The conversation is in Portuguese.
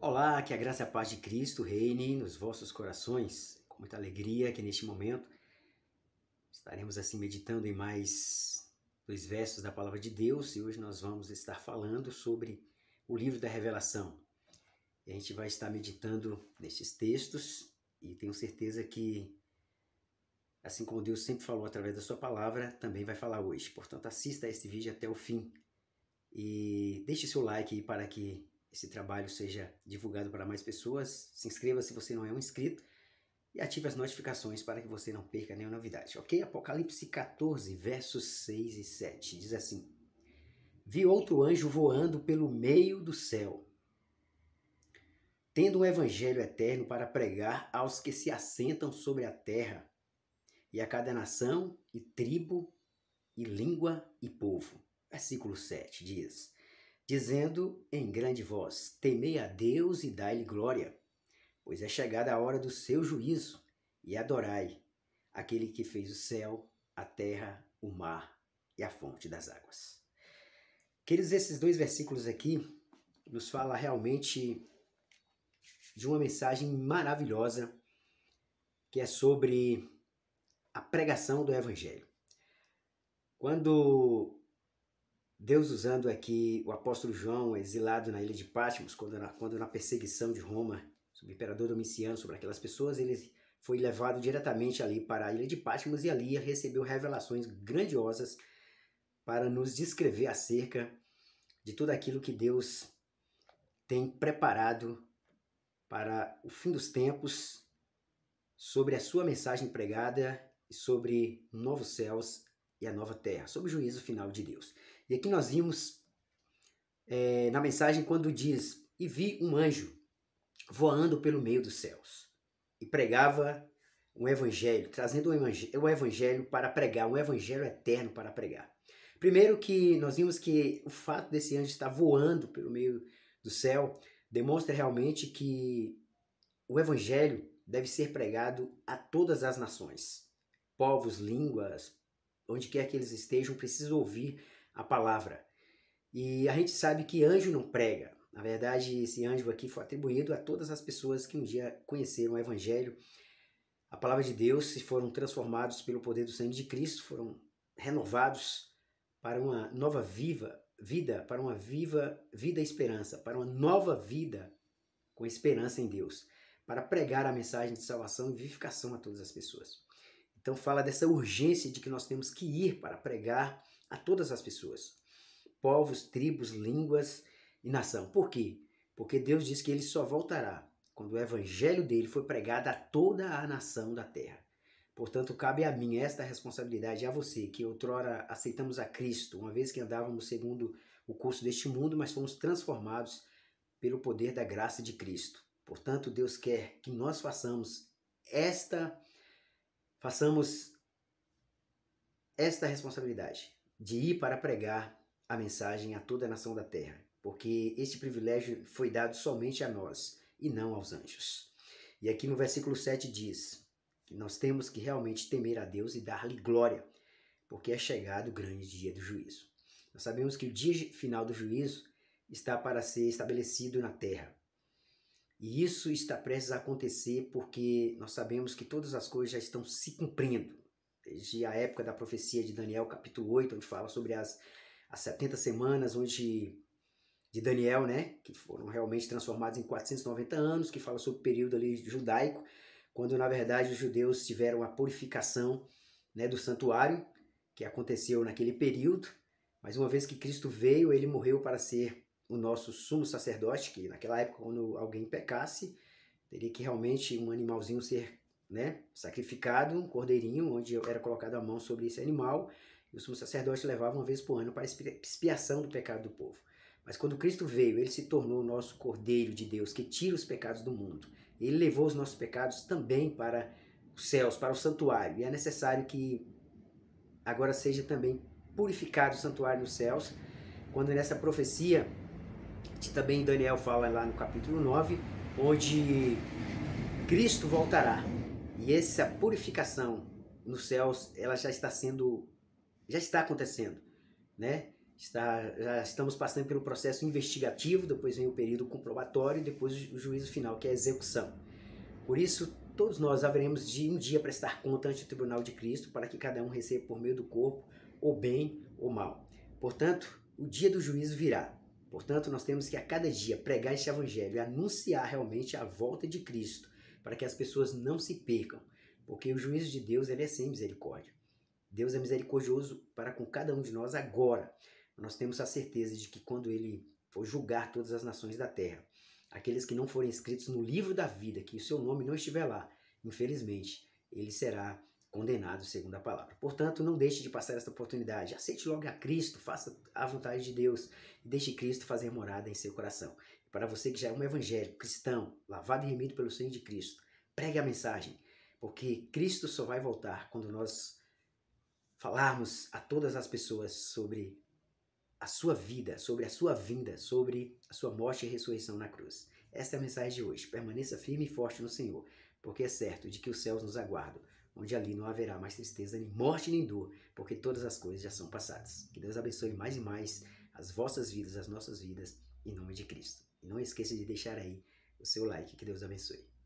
Olá, que a graça e a paz de Cristo reine nos vossos corações. Com muita alegria que neste momento estaremos assim meditando em mais dois versos da palavra de Deus e hoje nós vamos estar falando sobre o livro da Revelação. E a gente vai estar meditando nestes textos e tenho certeza que assim como Deus sempre falou através da sua palavra, também vai falar hoje. Portanto, assista a este vídeo até o fim e deixe seu like para que esse trabalho seja divulgado para mais pessoas. Se inscreva se você não é um inscrito e ative as notificações para que você não perca nenhuma novidade, ok? Apocalipse 14, versos 6 e 7 diz assim: Vi outro anjo voando pelo meio do céu, tendo um evangelho eterno para pregar aos que se assentam sobre a terra, e a cada nação, e tribo, e língua, e povo. Versículo 7 diz dizendo em grande voz: Temei a Deus e dai-lhe glória, pois é chegada a hora do seu juízo, e adorai aquele que fez o céu, a terra, o mar e a fonte das águas. Queridos, esses dois versículos aqui nos fala realmente de uma mensagem maravilhosa que é sobre a pregação do evangelho. Quando Deus usando aqui o apóstolo João, exilado na ilha de Patmos, quando na, quando na perseguição de Roma, sobre o imperador Domiciano, sobre aquelas pessoas, ele foi levado diretamente ali para a ilha de Patmos e ali recebeu revelações grandiosas para nos descrever acerca de tudo aquilo que Deus tem preparado para o fim dos tempos, sobre a sua mensagem pregada e sobre novos céus e a nova terra, sobre o juízo final de Deus. E aqui nós vimos é, na mensagem quando diz: E vi um anjo voando pelo meio dos céus e pregava um evangelho, trazendo o evangelho para pregar, um evangelho eterno para pregar. Primeiro que nós vimos que o fato desse anjo estar voando pelo meio do céu demonstra realmente que o evangelho deve ser pregado a todas as nações, povos, línguas, onde quer que eles estejam, precisam ouvir a palavra. E a gente sabe que anjo não prega. Na verdade, esse anjo aqui foi atribuído a todas as pessoas que um dia conheceram o Evangelho, a palavra de Deus, e foram transformados pelo poder do sangue de Cristo, foram renovados para uma nova viva vida, para uma viva vida e esperança, para uma nova vida com esperança em Deus, para pregar a mensagem de salvação e vivificação a todas as pessoas. Então fala dessa urgência de que nós temos que ir para pregar a todas as pessoas, povos, tribos, línguas e nação. Por quê? Porque Deus diz que ele só voltará quando o evangelho dele foi pregado a toda a nação da terra. Portanto, cabe a mim esta responsabilidade, a você, que outrora aceitamos a Cristo, uma vez que andávamos segundo o curso deste mundo, mas fomos transformados pelo poder da graça de Cristo. Portanto, Deus quer que nós façamos esta façamos esta responsabilidade, de ir para pregar a mensagem a toda a nação da terra, porque este privilégio foi dado somente a nós e não aos anjos. E aqui no versículo 7 diz que nós temos que realmente temer a Deus e dar-lhe glória, porque é chegado o grande dia do juízo. Nós sabemos que o dia final do juízo está para ser estabelecido na terra. E isso está prestes a acontecer porque nós sabemos que todas as coisas já estão se cumprindo desde a época da profecia de Daniel, capítulo 8, onde fala sobre as, as 70 semanas, onde de Daniel, né, que foram realmente transformadas em 490 anos, que fala sobre o período ali judaico, quando na verdade os judeus tiveram a purificação, né, do santuário, que aconteceu naquele período, mas uma vez que Cristo veio, ele morreu para ser o nosso sumo sacerdote, que naquela época quando alguém pecasse, teria que realmente um animalzinho ser né, sacrificado, um cordeirinho, onde era colocada a mão sobre esse animal, e o sumo sacerdote levava uma vez por ano para expiação do pecado do povo. Mas quando Cristo veio, ele se tornou o nosso cordeiro de Deus, que tira os pecados do mundo. Ele levou os nossos pecados também para os céus, para o santuário. E é necessário que agora seja também purificado o santuário nos céus, quando nessa profecia, que também Daniel fala lá no capítulo 9, onde Cristo voltará e essa purificação nos céus, ela já está sendo, já está acontecendo, né? Está, já estamos passando pelo processo investigativo, depois vem o período comprobatório, depois o juízo final, que é a execução. Por isso, todos nós haveremos de um dia prestar conta ante o tribunal de Cristo, para que cada um receba por meio do corpo, ou bem ou mal. Portanto, o dia do juízo virá. Portanto, nós temos que a cada dia pregar este evangelho e anunciar realmente a volta de Cristo para que as pessoas não se percam, porque o juízo de Deus ele é sem misericórdia. Deus é misericordioso para com cada um de nós agora. Nós temos a certeza de que quando ele for julgar todas as nações da terra, aqueles que não forem escritos no livro da vida, que o seu nome não estiver lá, infelizmente, ele será condenado, segundo a palavra. Portanto, não deixe de passar esta oportunidade. Aceite logo a Cristo, faça a vontade de Deus e deixe Cristo fazer morada em seu coração. E para você que já é um evangélico, cristão, lavado e remido pelo sangue de Cristo, pregue a mensagem, porque Cristo só vai voltar quando nós falarmos a todas as pessoas sobre a sua vida, sobre a sua vinda, sobre a sua morte e ressurreição na cruz. Esta é a mensagem de hoje. Permaneça firme e forte no Senhor, porque é certo de que os céus nos aguardam onde ali não haverá mais tristeza, nem morte, nem dor, porque todas as coisas já são passadas. Que Deus abençoe mais e mais as vossas vidas, as nossas vidas, em nome de Cristo. E não esqueça de deixar aí o seu like. Que Deus abençoe.